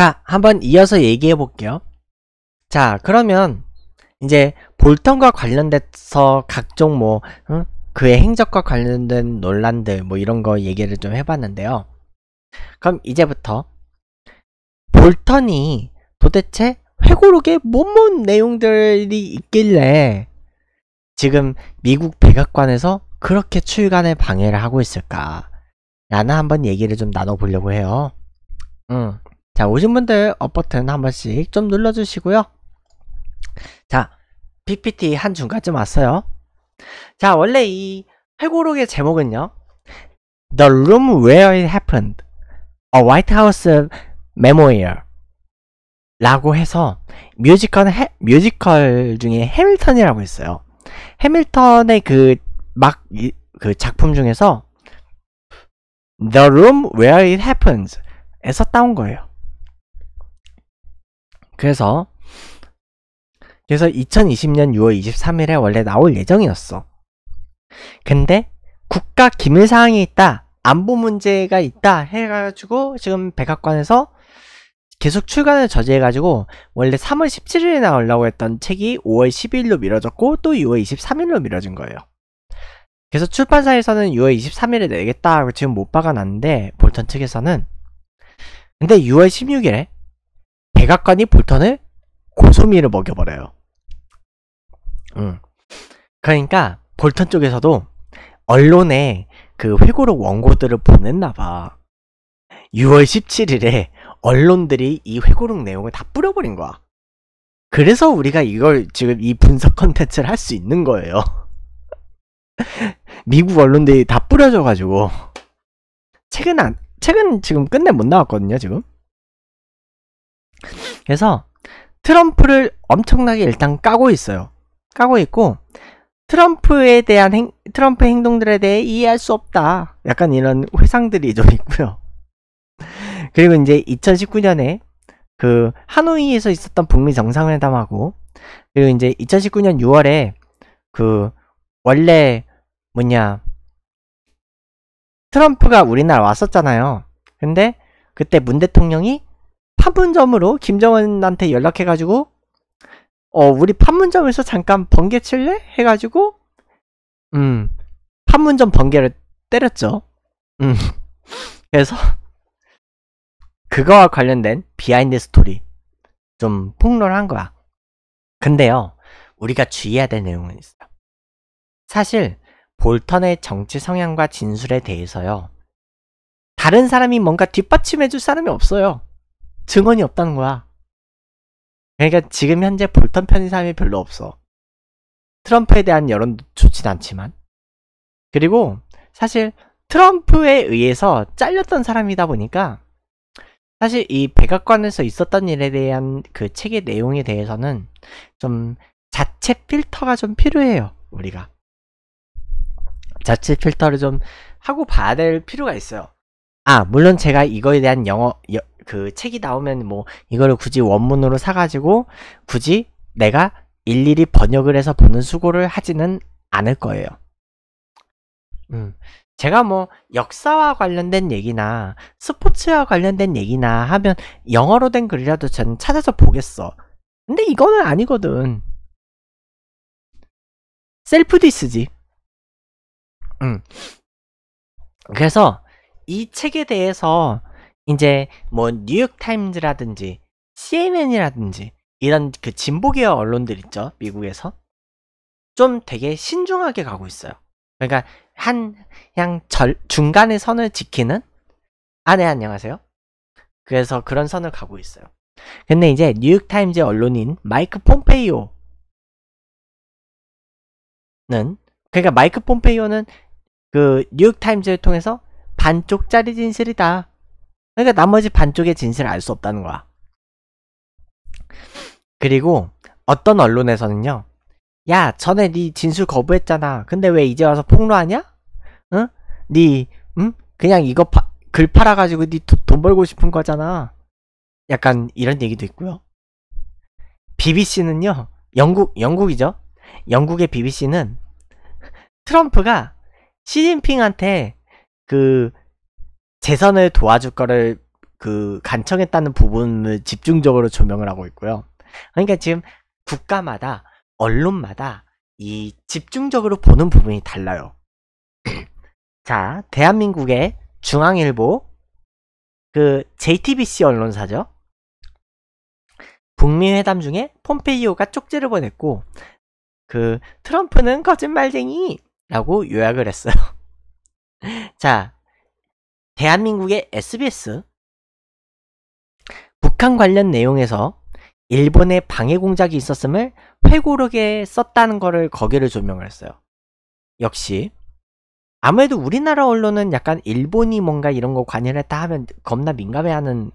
자, 한번 이어서 얘기해 볼게요. 자, 그러면 이제 볼턴과 관련돼서 각종 뭐 응? 그의 행적과 관련된 논란들 뭐 이런 거 얘기를 좀 해봤는데요. 그럼 이제부터 볼턴이 도대체 회고록에 뭔뭔 내용들이 있길래 지금 미국 백악관에서 그렇게 출간에 방해를 하고 있을까? 라는 한번 얘기를 좀 나눠보려고 해요. 음. 자 오신 분들 업버튼 한 번씩 좀 눌러주시고요 자 PPT 한 중간쯤 왔어요 자 원래 이 회고록의 제목은요 The room where it happened A White House m e m o i a 라고 해서 뮤지컬, 해, 뮤지컬 중에 해밀턴이라고 있어요 해밀턴의 그막그 그 작품 중에서 The Room Where It Happens 에서 따온 거예요 그래서 그래서 2020년 6월 23일에 원래 나올 예정이었어. 근데 국가 기밀 사항이 있다, 안보 문제가 있다 해가지고 지금 백악관에서 계속 출간을 저지해가지고 원래 3월 17일에 나오려고 했던 책이 5월 12일로 미뤄졌고 또 6월 23일로 미뤄진 거예요. 그래서 출판사에서는 6월 23일에 내겠다 하고 지금 못 박아놨는데 볼턴 측에서는 근데 6월 16일에 백악관이 볼턴을 고소미를 먹여버려요. 음. 그러니까 볼턴 쪽에서도 언론에 그 회고록 원고들을 보냈나봐. 6월 17일에 언론들이 이 회고록 내용을 다 뿌려버린 거야. 그래서 우리가 이걸 지금 이 분석 컨텐츠를 할 수 있는 거예요. 미국 언론들이 다 뿌려져가지고. 책은 안, 책은 지금 끝내 못 나왔거든요, 지금. 그래서 트럼프를 엄청나게 일단 까고 있어요. 까고 있고 트럼프에 대한 행, 트럼프 행동들에 대해 이해할 수 없다. 약간 이런 회상들이 좀 있고요. 그리고 이제 2019년에 그 하노이에서 있었던 북미 정상회담하고 그리고 이제 2019년 6월에 그 원래 뭐냐 트럼프가 우리나라 왔었잖아요. 근데 그때 문 대통령이 판문점으로 김정은한테 연락해가지고 어 우리 판문점에서 잠깐 번개 칠래? 해가지고 음 판문점 번개를 때렸죠. 음 그래서 그거와 관련된 비하인드 스토리 좀 폭로를 한 거야. 근데요 우리가 주의해야 될 내용은 있어. 요 사실 볼턴의 정치 성향과 진술에 대해서요. 다른 사람이 뭔가 뒷받침해줄 사람이 없어요. 증언이 없다는 거야. 그러니까 지금 현재 볼턴 편의 사람이 별로 없어. 트럼프에 대한 여론도 좋진 않지만. 그리고 사실 트럼프에 의해서 잘렸던 사람이다 보니까 사실 이 백악관에서 있었던 일에 대한 그 책의 내용에 대해서는 좀 자체 필터가 좀 필요해요, 우리가. 자체 필터를 좀 하고 봐야 될 필요가 있어요. 아, 물론 제가 이거에 대한 영어, 여, 그 책이 나오면 뭐 이거를 굳이 원문으로 사가지고 굳이 내가 일일이 번역을 해서 보는 수고를 하지는 않을 거예요. 음. 제가 뭐 역사와 관련된 얘기나 스포츠와 관련된 얘기나 하면 영어로 된 글이라도 저는 찾아서 보겠어. 근데 이거는 아니거든. 셀프 디스지. 음. 그래서 이 책에 대해서 이제 뭐 뉴욕타임즈라든지 CNN이라든지 이런 그 진보계열 언론들 있죠 미국에서 좀 되게 신중하게 가고 있어요. 그러니까 한그 중간의 선을 지키는 아네 안녕하세요. 그래서 그런 선을 가고 있어요. 근데 이제 뉴욕타임즈 언론인 마이크 폼페이오는 그러니까 마이크 폼페이오는 그 뉴욕타임즈를 통해서 반쪽짜리 진실이다. 그러니까 나머지 반쪽의 진실을 알 수 없다는 거야. 그리고 어떤 언론에서는요. 야 전에 네 진술 거부했잖아. 근데 왜 이제 와서 폭로하냐? 응? 네 응? 그냥 이거 파, 글 팔아가지고 네 돈 벌고 싶은 거잖아. 약간 이런 얘기도 있고요. BBC는요. 영국 영국이죠. 영국의 BBC는 트럼프가 시진핑한테 그 재선을 도와줄 거를 그 간청했다는 부분을 집중적으로 조명을 하고 있고요. 그러니까 지금 국가마다 언론마다 이 집중적으로 보는 부분이 달라요. 자, 대한민국의 중앙일보 그 JTBC 언론사죠. 북미 회담 중에 폼페이오가 쪽지를 보냈고 그 트럼프는 거짓말쟁이라고 요약을 했어요. 자, 대한민국의 SBS 북한 관련 내용에서 일본의 방해 공작이 있었음을 회고록에 썼다는 거를 거기를 조명을 했어요. 역시 아무래도 우리나라 언론은 약간 일본이 뭔가 이런 거 관여를 했다 하면 겁나 민감해하는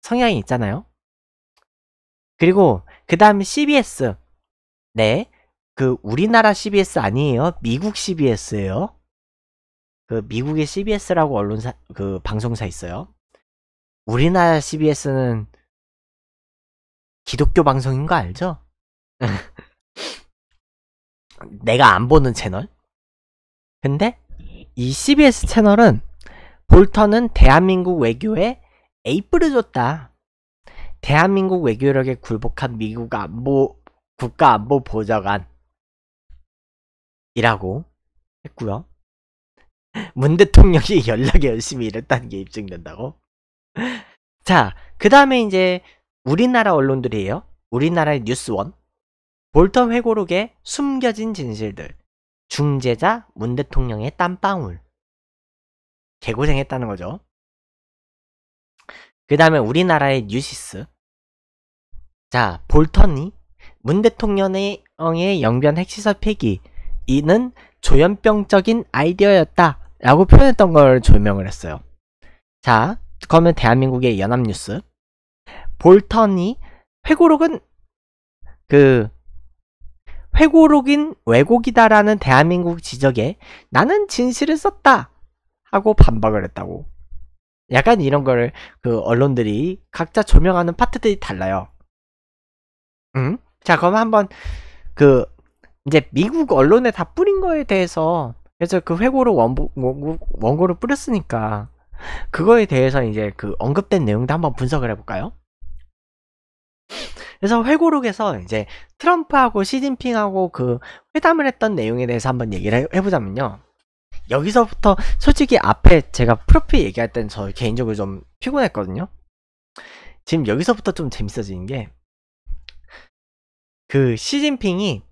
성향이 있잖아요. 그리고 네, 그 다음 CBS 네그 우리나라 CBS 아니에요 미국 c b s 에요 그 미국의 CBS라고 언론사 그 방송사 있어요. 우리나라 CBS는 기독교 방송인 거 알죠? 내가 안 보는 채널? 근데 이 CBS 채널은 볼턴은 대한민국 외교에 에이프를 줬다. 대한민국 외교력에 굴복한 미국 안보 국가 안보 보좌관이라고 했고요. 문 대통령이 연락에 열심히 일했다는 게 입증된다고? 자, 그 다음에 이제 우리나라 언론들이에요. 우리나라의 뉴스원. 볼턴 회고록의 숨겨진 진실들. 중재자 문 대통령의 땀방울. 개고생했다는 거죠. 그 다음에 우리나라의 뉴시스. 자, 볼턴이 문 대통령의 영변 핵시설 폐기. 이는 조현병적인 아이디어였다. 라고 표현했던 걸 조명을 했어요. 자, 그러면 대한민국의 연합뉴스. 볼턴이 회고록은 그 회고록인 왜곡이다라는 대한민국 지적에 나는 진실을 썼다 하고 반박을 했다고. 약간 이런 거를 그 언론들이 각자 조명하는 파트들이 달라요. 음? 자, 그럼 한번 그 이제 미국 언론에 다 뿌린 거에 대해서 그래서 그 회고로 원고, 뭐, 뭐, 원고를 뿌렸으니까 그거에 대해서 이제 그 언급된 내용도 한번 분석을 해볼까요? 그래서 회고록에서 이제 트럼프하고 시진핑하고 그 회담을 했던 내용에 대해서 한번 얘기를 해보자면요. 여기서부터 솔직히 앞에 제가 프로필 얘기할 땐 저 개인적으로 좀 피곤했거든요. 지금 여기서부터 좀 재밌어지는 게 그 시진핑이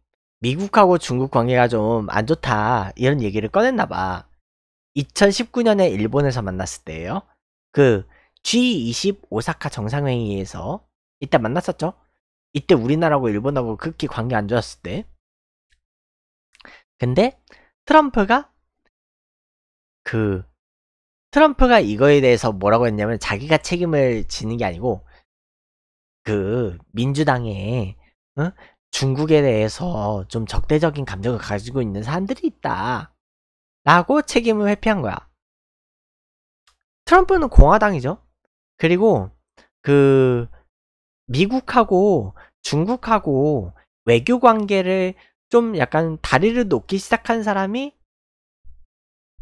미국하고 중국 관계가 좀 안 좋다 이런 얘기를 꺼냈나 봐. 2019년에 일본에서 만났을 때예요. 그 G20 오사카 정상회의에서 이때 만났었죠. 이때 우리나라하고 일본하고 극히 관계 안 좋았을 때. 근데 트럼프가 그 트럼프가 이거에 대해서 뭐라고 했냐면 자기가 책임을 지는 게 아니고 그민주당에 어? 중국에 대해서 좀 적대적인 감정을 가지고 있는 사람들이 있다. 라고 책임을 회피한 거야. 트럼프는 공화당이죠. 그리고 그 미국하고 중국하고 외교 관계를 좀 약간 다리를 놓기 시작한 사람이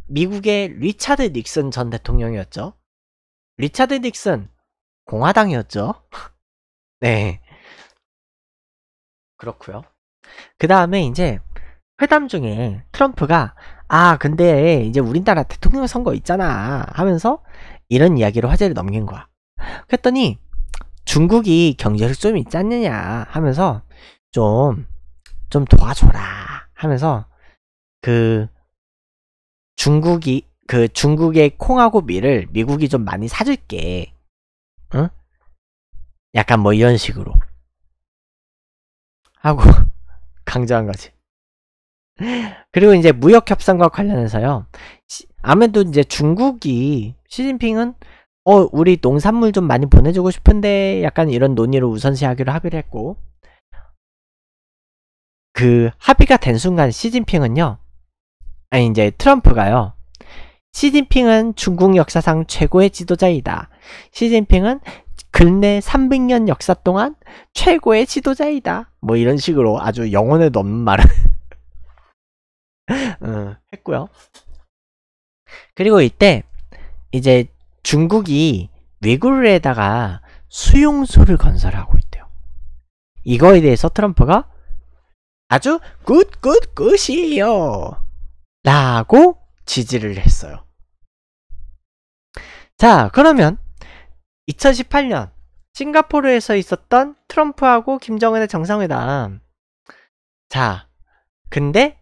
미국의 리차드 닉슨 전 대통령이었죠. 리차드 닉슨 공화당이었죠. 네. 그렇고요. 그 다음에 이제 회담 중에 트럼프가 아 근데 이제 우리나라 대통령 선거 있잖아 하면서 이런 이야기로 화제를 넘긴 거야. 그랬더니 중국이 경제력 좀 있지 않느냐 하면서 좀 좀 도와줘라 하면서 그 중국이 그 중국의 콩하고 밀을 미국이 좀 많이 사줄게. 응? 약간 뭐 이런 식으로. 하고 강조한 거지. 그리고 이제 무역 협상과 관련해서요. 아무래도 이제 중국이 시진핑은 어 우리 농산물 좀 많이 보내주고 싶은데 약간 이런 논의를 우선시하기로 합의를 했고 그 합의가 된 순간 시진핑은요. 아니 이제 트럼프가요. 시진핑은 중국 역사상 최고의 지도자이다. 시진핑은 근래 300년 역사 동안 최고의 지도자이다. 뭐 이런 식으로 아주 영혼에도 없는 말을 어, 했고요. 그리고 이때 이제 중국이 외굴에다가 수용소를 건설하고 있대요. 이거에 대해서 트럼프가 아주 굿굿 굿이에요. 라고 지지를 했어요. 자, 그러면 2018년 싱가포르에서 있었던 트럼프하고 김정은의 정상회담. 자, 근데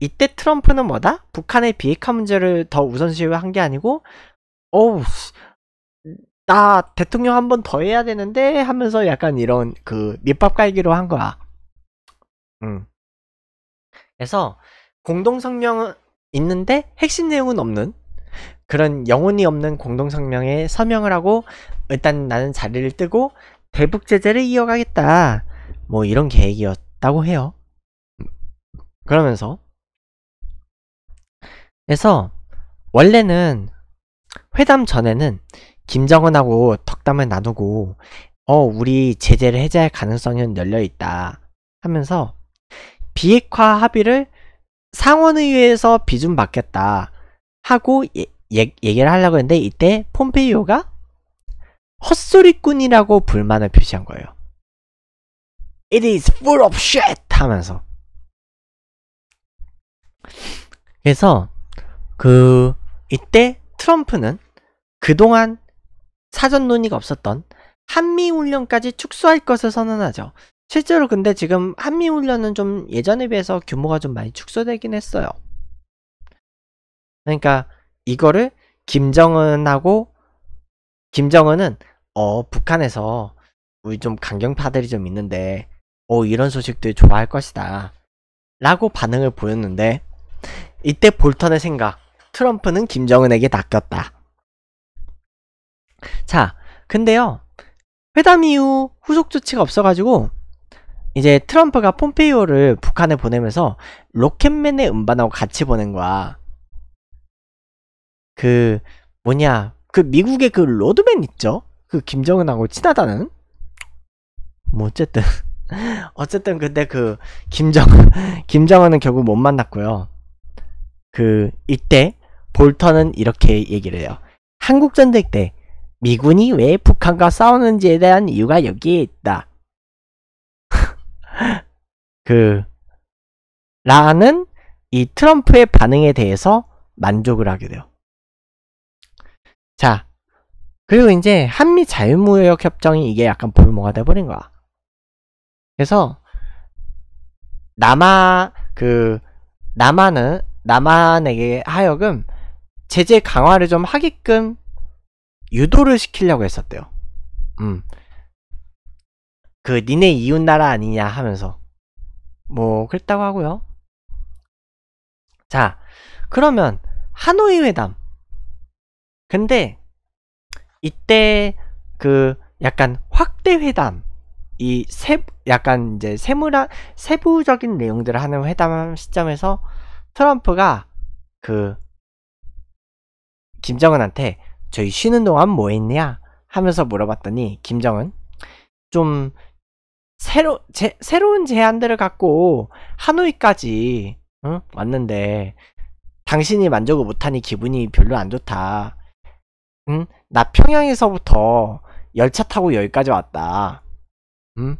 이때 트럼프는 뭐다? 북한의 비핵화 문제를 더 우선시한 게 아니고, 어우, 나 대통령 한 번 더 해야 되는데 하면서 약간 이런 그 밑밥 깔기로 한 거야. 음. 그래서 공동성명은 있는데 핵심 내용은 없는 그런 영혼이 없는 공동성명에 서명을 하고 일단 나는 자리를 뜨고 대북 제재를 이어가겠다 뭐 이런 계획이었다고 해요 그러면서 그래서 원래는 회담 전에는 김정은하고 덕담을 나누고 어 우리 제재를 해제할 가능성은 열려있다 하면서 비핵화 합의를 상원의회에서 비준 받겠다 하고 예, 얘, 얘기를 하려고 했는데 이때 폼페이오가 헛소리꾼이라고 불만을 표시한 거예요. It is full of shit 하면서 그래서 그 이때 트럼프는 그동안 사전 논의가 없었던 한미훈련까지 축소할 것을 선언하죠. 실제로 근데 지금 한미훈련은 좀 예전에 비해서 규모가 좀 많이 축소되긴 했어요. 그러니까 이거를 김정은하고 김정은은 어 북한에서 우리 좀 강경파들이 좀 있는데 어 이런 소식들 좋아할 것이다 라고 반응을 보였는데 이때 볼턴의 생각 트럼프는 김정은에게 낚였다 자 근데요 회담 이후 후속 조치가 없어가지고 이제 트럼프가 폼페이오를 북한에 보내면서 로켓맨의 음반하고 같이 보낸 거야 그 뭐냐 그 미국의 그 로드맨 있죠? 그 김정은하고 친하다는 뭐 어쨌든 어쨌든 근데 그 김정은 김정은은 결국 못 만났고요. 그 이때 볼턴은 이렇게 얘기를 해요. 한국 전쟁 때 미군이 왜 북한과 싸우는지에 대한 이유가 여기에 있다. 그 라는 이 트럼프의 반응에 대해서 만족을 하게 돼요. 자, 그리고 이제 한미 자유무역 협정이 이게 약간 볼모가 돼버린 거야. 그래서 남아 그 남한은 남한에게 하여금 제재 강화를 좀 하게끔 유도를 시키려고 했었대요. 음. 그 니네 이웃 나라 아니냐 하면서 뭐 그랬다고 하고요. 자, 그러면 하노이 회담 근데 이때 그 약간 확대 회담 이세 약간 이제 세무라 세부적인 내용들을 하는 회담 시점에서 트럼프가 그 김정은한테 저희 쉬는 동안 뭐 했냐 하면서 물어봤더니 김정은 좀 새로 제, 새로운 제안들을 갖고 하노이까지 응? 왔는데 당신이 만족을 못하니 기분이 별로 안 좋다. 응? 나 평양에서부터 열차 타고 여기까지 왔다. 응?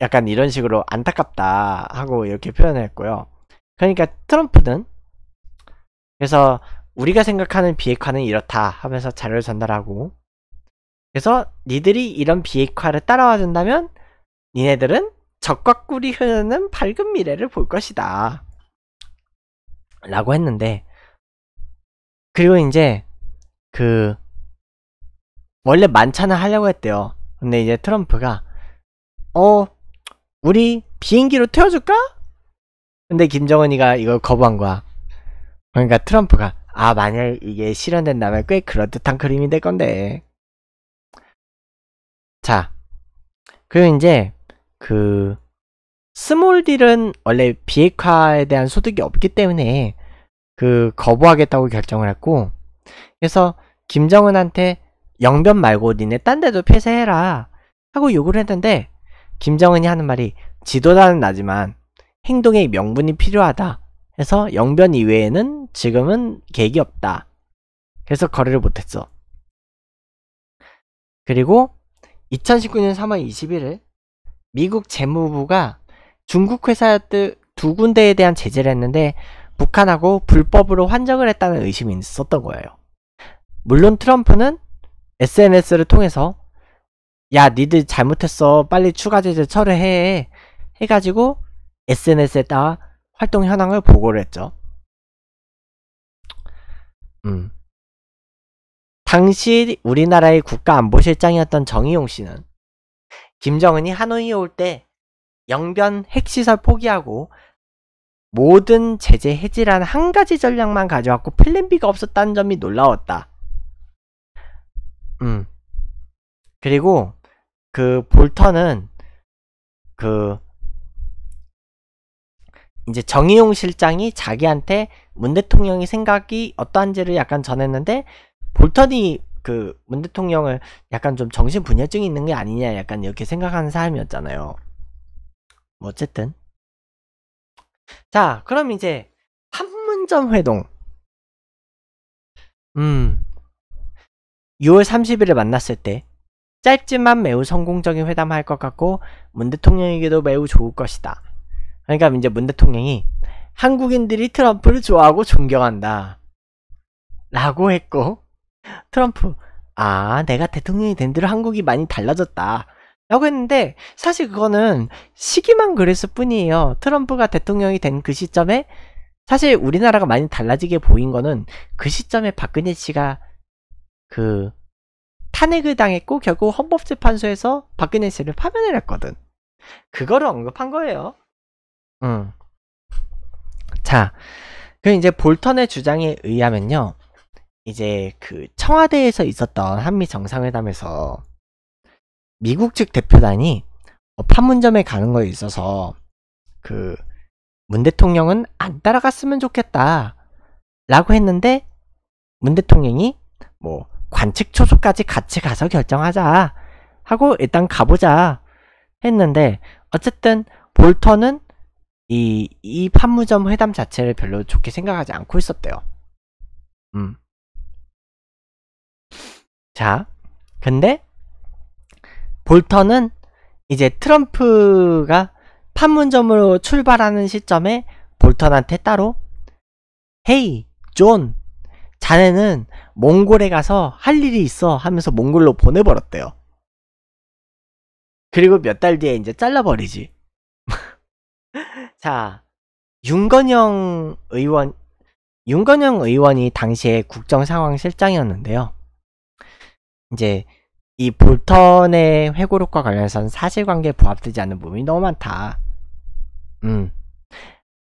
약간 이런 식으로 안타깝다 하고 이렇게 표현했고요. 을 그러니까 트럼프는 그래서 우리가 생각하는 비핵화는 이렇다 하면서 자료를 전달하고 그래서 니들이 이런 비핵화를 따라와 준다면 니네들은 적과 꿀이 흐르는 밝은 미래를 볼 것이다 라고 했는데 그리고 이제 그 원래 만찬을 하려고 했대요. 근데 이제 트럼프가 어 우리 비행기로 태워줄까? 근데 김정은이가 이걸 거부한 거야. 그러니까 트럼프가 아 만약 이게 실현된다면 꽤 그럴듯한 그림이 될 건데. 자 그리고 이제 그 스몰딜은 원래 비핵화에 대한 소득이 없기 때문에 그 거부하겠다고 결정을 했고 그래서 김정은한테 영변 말고 니네 딴 데도 폐쇄해라 하고 요구를 했는데 김정은이 하는 말이 지도자는 나지만 행동의 명분이 필요하다 해서 영변 이외에는 지금은 계획이 없다 그래서 거래를 못했어 그리고 2019년 3월 21일 미국 재무부가 중국 회사 두 군데에 대한 제재를 했는데 북한하고 불법으로 환적을 했다는 의심이 있었던 거예요. 물론 트럼프는 SNS를 통해서 야 니들 잘못했어 빨리 추가 제재 철회해 해가지고 s n s 에다 활동 현황을 보고를 했죠. 음. 당시 우리나라의 국가안보실장이었던 정희용 씨는 김정은이 하노이에 올 때 영변 핵시설 포기하고 모든 제재 해지라는 한 가지 전략만 가져왔고 플랜 B가 없었다는 점이 놀라웠다. 음. 그리고 그볼터는그 그 이제 정의용 실장이 자기한테 문 대통령이 생각이 어떠한지를 약간 전했는데 볼턴이 그 문 대통령을 약간 좀 정신 분열증이 있는 게 아니냐 약간 이렇게 생각하는 사람이었잖아요. 뭐 어쨌든 자 그럼 이제 판문점 회동 음 6월 30일에 만났을 때 짧지만 매우 성공적인 회담할 것 같고 문 대통령에게도 매우 좋을 것이다. 그러니까 이제 문 대통령이 한국인들이 트럼프를 좋아하고 존경한다. 라고 했고 트럼프 아 내가 대통령이 된대로 한국이 많이 달라졌다. 라고 했는데 사실 그거는 시기만 그랬을 뿐이에요. 트럼프가 대통령이 된 그 시점에 사실 우리나라가 많이 달라지게 보인 거는 그 시점에 박근혜 씨가 그 탄핵을 당했고 결국 헌법재판소에서 박근혜 씨를 파면을 했거든. 그거를 언급한 거예요. 음. 자, 그 이제 볼턴의 주장에 의하면요. 이제 그 청와대에서 있었던 한미 정상회담에서 미국 측 대표단이 판문점에 가는 거에 있어서 그 문 대통령은 안 따라갔으면 좋겠다 라고 했는데 문 대통령이 뭐 관측 초소까지 같이 가서 결정하자 하고 일단 가보자 했는데 어쨌든 볼터는 이, 이 판무점 회담 자체를 별로 좋게 생각하지 않고 있었대요. 음. 자, 근데 볼터는 이제 트럼프가 판문점으로 출발하는 시점에 볼턴한테 따로 헤이, 존, 자네는 몽골에 가서 할 일이 있어 하면서 몽골로 보내버렸대요. 그리고 몇 달 뒤에 이제 잘라버리지. 자, 윤건영 의원, 윤건영 의원이 당시에 국정상황실장이었는데요. 이제 이 볼턴의 회고록과 관련해서는 사실관계에 부합되지 않는 부분이 너무 많다. 음.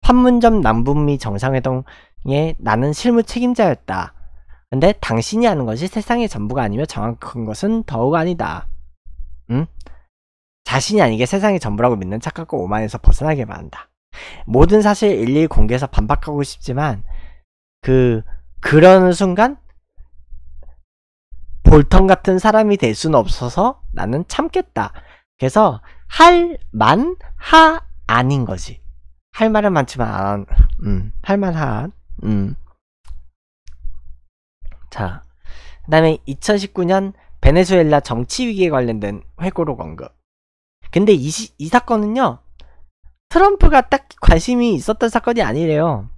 판문점 남북미 정상회동 예, 나는 실무 책임자였다. 근데 당신이 하는 것이 세상의 전부가 아니며 정확한 것은 더욱 아니다. 응? 자신이 아니게 세상의 전부라고 믿는 착각과 오만에서 벗어나게 만한다 모든 사실 일일이 공개해서 반박하고 싶지만 그그런 순간 볼턴 같은 사람이 될 수는 없어서 나는 참겠다. 그래서 할 만 하 아닌 거지. 할 말은 많지만 안, 음, 할 만한 음. 자, 그 다음에 2019년 베네수엘라 정치 위기에 관련된 회고록 언급. 근데 이, 시, 이 사건은요, 트럼프가 딱 관심이 있었던 사건이 아니래요.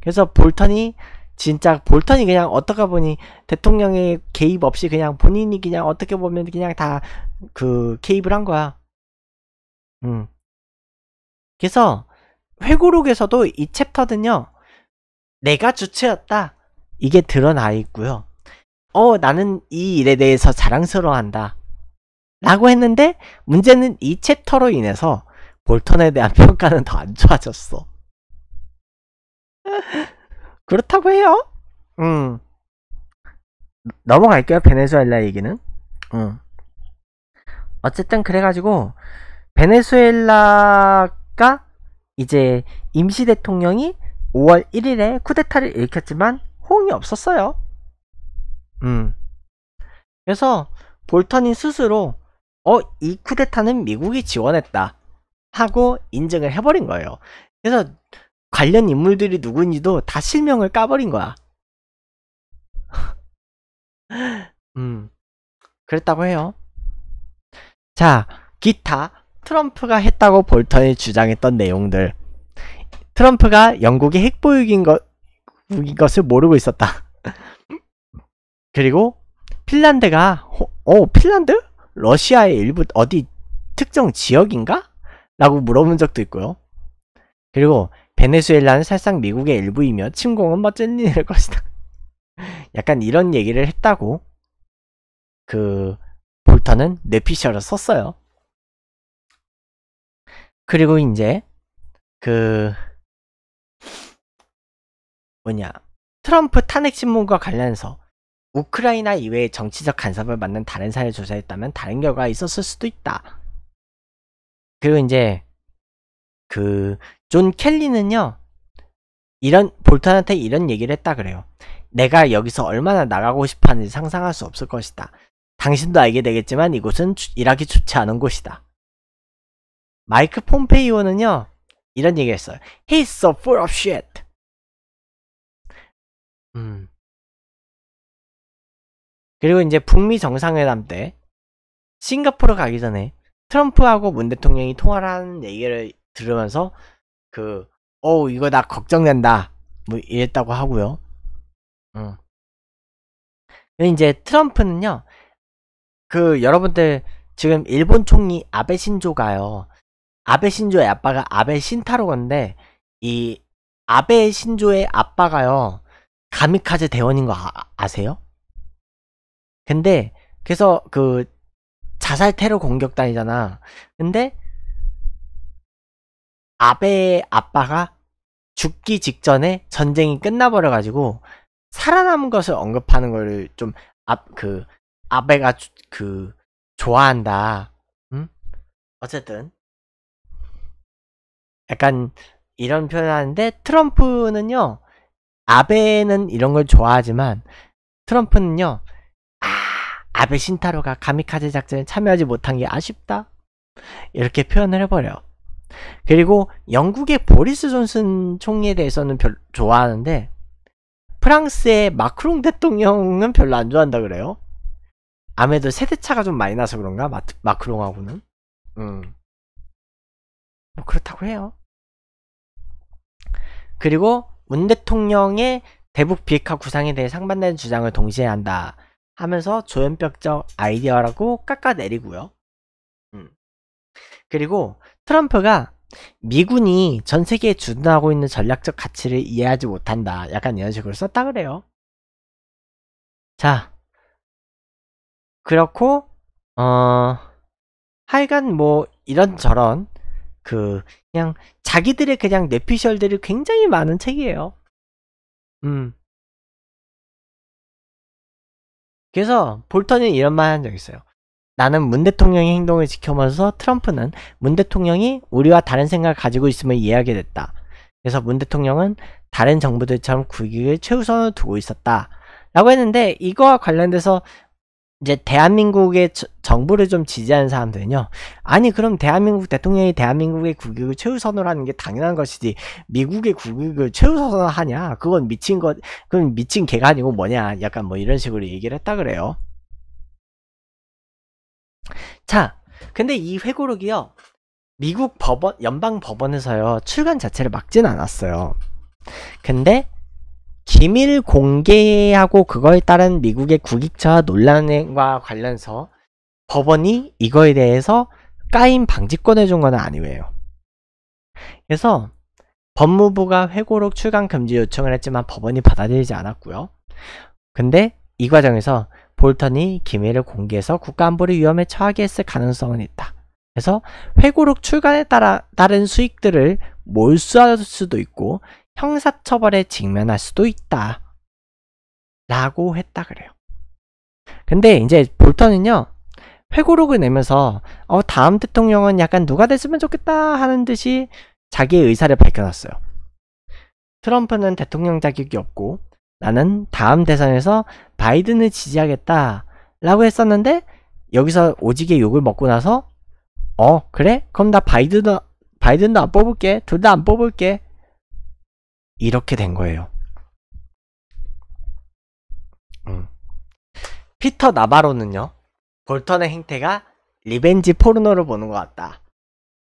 그래서 볼턴이 진짜 볼턴이 그냥 어떻게 보니 대통령의 개입 없이 그냥 본인이 그냥 어떻게 보면 그냥 다 그 개입을 한 거야. 음. 그래서 회고록에서도 이 챕터는요. 내가 주체였다. 이게 드러나 있고요. 어, 나는 이 일에 대해서 자랑스러워한다. 라고 했는데 문제는 이 챕터로 인해서 볼턴에 대한 평가는 더 안 좋아졌어. 그렇다고 해요. 음. 넘어갈게요. 베네수엘라 얘기는. 음. 어쨌든 그래가지고 베네수엘라가 이제 임시 대통령이 5월 1일에 쿠데타를 일으켰지만 호응이 없었어요. 음. 그래서 볼턴이 스스로 어, 이 쿠데타는 미국이 지원했다 하고 인증을 해버린 거예요. 그래서 관련 인물들이 누군지도 다 실명을 까버린 거야. 음, 그랬다고 해요. 자, 기타 트럼프가 했다고 볼턴이 주장했던 내용들. 트럼프가 영국이 핵보유기인 것, 것을 모르고 있었다. 그리고 핀란드가 어 핀란드? 러시아의 일부 어디 특정 지역인가? 라고 물어본 적도 있고요. 그리고 베네수엘라는 사실상 미국의 일부이며 침공은 멋진 일일 것이다. 약간 이런 얘기를 했다고 그 볼터는 뇌피셜을 썼어요. 그리고 이제 그 뭐냐 트럼프 탄핵 신문과 관련해서 우크라이나 이외의 정치적 간섭을 받는 다른 사례 조사했다면 다른 결과가 있었을 수도 있다. 그리고 이제 그 존 켈리는요 이런 볼턴한테 이런 얘기를 했다 그래요. 내가 여기서 얼마나 나가고 싶었는지 상상할 수 없을 것이다. 당신도 알게 되겠지만 이곳은 일하기 좋지 않은 곳이다. 마이크 폼페이오는요 이런 얘기했어요. He's so full of shit. 음. 그리고 이제 북미 정상회담 때 싱가포르 가기 전에 트럼프하고 문 대통령이 통화를 하는 얘기를 들으면서 그 어우 이거 나 걱정된다 뭐 이랬다고 하고요. 음. 이제 트럼프는요. 그 여러분들 지금 일본 총리 아베 신조가요. 아베 신조의 아빠가 아베 신타로 건데 이 아베 신조의 아빠가요. 가미카제 대원인 거 아, 세요 근데 그래서 그 자살 테러 공격단이잖아. 근데 아베의 아빠가 죽기 직전에 전쟁이 끝나버려 가지고 살아남은 것을 언급하는 걸좀그 아베가 주, 그 좋아한다. 음? 어쨌든 약간 이런 표현하는데 트럼프는요 아베는 이런 걸 좋아하지만 트럼프는요. 아, 아베 신타로가 가미카제 작전에 참여하지 못한 게 아쉽다. 이렇게 표현을 해버려요. 그리고 영국의 보리스 존슨 총리에 대해서는 별 좋아하는데 프랑스의 마크롱 대통령은 별로 안 좋아한다 그래요. 아무래도 세대차가 좀 많이 나서 그런가 마, 마크롱하고는. 음. 뭐 그렇다고 해요. 그리고 문 대통령의 대북 비핵화 구상에 대해 상반된 주장을 동시에 한다 하면서 조연벽적 아이디어라고 깎아내리고요. 음. 그리고 트럼프가 미군이 전 세계에 주둔하고 있는 전략적 가치를 이해하지 못한다. 약간 이런 식으로 썼다 그래요. 자, 그렇고 어 하여간 뭐 이런저런 그 그냥 자기들의 그냥 뇌피셜들이 굉장히 많은 책이에요. 음. 그래서 볼턴이 이런 말 한적 있어요. 나는 문 대통령의 행동을 지켜보면서 트럼프는 문 대통령이 우리와 다른 생각을 가지고 있음을 이해하게 됐다. 그래서 문 대통령은 다른 정부들처럼 국익을 최우선으로 두고 있었다. 라고 했는데 이거와 관련돼서 이제 대한민국의 정부를 좀 지지하는 사람들은요. 아니 그럼 대한민국 대통령이 대한민국의 국익을 최우선으로 하는 게 당연한 것이지 미국의 국익을 최우선으로 하냐? 그건 미친 것, 그건 미친 개가 아니고 뭐냐? 약간 뭐 이런 식으로 얘기를 했다 그래요. 자, 근데 이 회고록이요. 미국 법원, 연방 법원에서요. 출간 자체를 막진 않았어요. 근데 기밀 공개하고 그거에 따른 미국의 국익처 논란과 관련해서 법원이 이거에 대해서 까임 방지권을 준건 아니에요. 그래서 법무부가 회고록 출간 금지 요청을 했지만 법원이 받아들이지 않았고요. 근데 이 과정에서 볼턴이 기밀을 공개해서 국가안보를 위험에 처하게 했을 가능성은 있다. 그래서 회고록 출간에 따라 다른 수익들을 몰수할 수도 있고 형사처벌에 직면할 수도 있다. 라고 했다 그래요. 근데 이제 볼턴은요, 회고록을 내면서 어, 다음 대통령은 약간 누가 됐으면 좋겠다 하는 듯이 자기의 의사를 밝혀놨어요. 트럼프는 대통령 자격이 없고 나는 다음 대선에서 바이든을 지지하겠다 라고 했었는데 여기서 오지게 욕을 먹고 나서 어 그래? 그럼 나바이든 바이든도 안 뽑을게 둘 다 안 뽑을게 이렇게 된 거예요. 음. 피터 나바로는요. 볼턴의 행태가 리벤지 포르노를 보는 것 같다.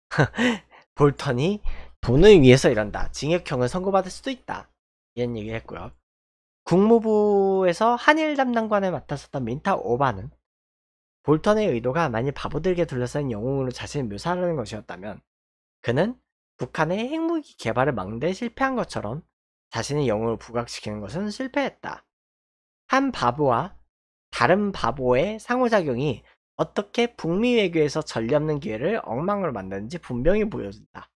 볼턴이 돈을 위해서 이런다. 징역형을 선고받을 수도 있다. 이런 얘기를 했고요. 국무부에서 한일 담당관을 맡았었던 민타 오바는 볼턴의 의도가 많이 바보들게 둘러싼 영웅으로 자신을 묘사하는 것이었다면 그는 북한의 핵무기 개발을 막는데 실패한 것처럼 자신의 영웅을 부각시키는 것은 실패했다. 한 바보와 다른 바보의 상호작용이 어떻게 북미 외교에서 전례없는 기회를 엉망으로 만드는지 분명히 보여준다.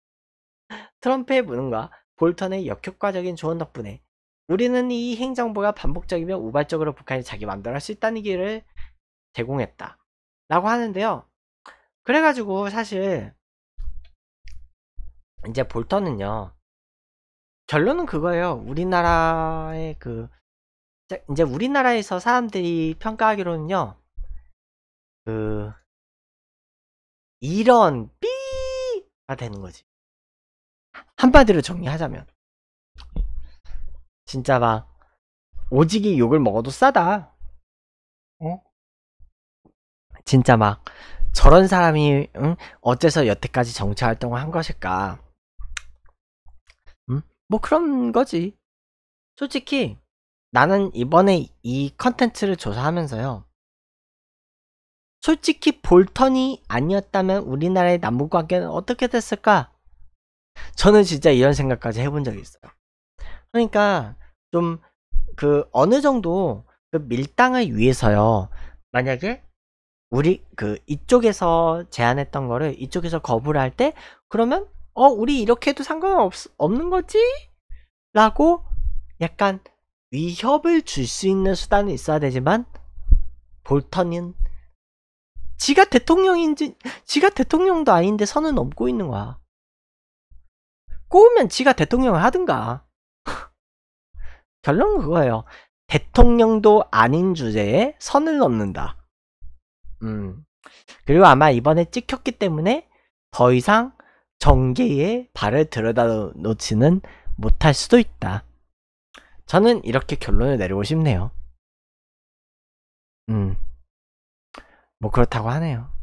트럼프의 무능과 볼턴의 역효과적인 조언 덕분에 우리는 이 행정부가 반복적이며 우발적으로 북한이 자기 마음대로 할수 있다는 기회를 제공했다. 라고 하는데요. 그래가지고 사실 이제 볼턴은요. 결론은 그거예요. 우리나라의 그 이제 우리나라에서 사람들이 평가하기로는요. 그 이런 삐가 되는 거지. 한마디로 정리하자면 진짜 막 오지기 욕을 먹어도 싸다. 어? 진짜 막 저런 사람이 응? 어째서 여태까지 정치 활동을 한 것일까? 뭐 그런 거지. 솔직히 나는 이번에 이 컨텐츠를 조사하면서요. 솔직히 볼턴이 아니었다면 우리나라의 남북 관계는 어떻게 됐을까? 저는 진짜 이런 생각까지 해본 적이 있어요. 그러니까 좀 그 어느 정도 그 밀당을 위해서요. 만약에 우리 그 이쪽에서 제안했던 거를 이쪽에서 거부를 할때 그러면 어, 우리 이렇게 해도 상관없는 거지? 라고 약간 위협을 줄 수 있는 수단이 있어야 되지만 볼턴은 지가 대통령인지 지가 대통령도 아닌데 선을 넘고 있는 거야. 꼬우면 지가 대통령을 하든가. 결론은 그거예요. 대통령도 아닌 주제에 선을 넘는다. 음. 그리고 아마 이번에 찍혔기 때문에 더 이상 정계에 발을 들여다 놓지는 못할 수도 있다. 저는 이렇게 결론을 내리고 싶네요. 음. 뭐 그렇다고 하네요.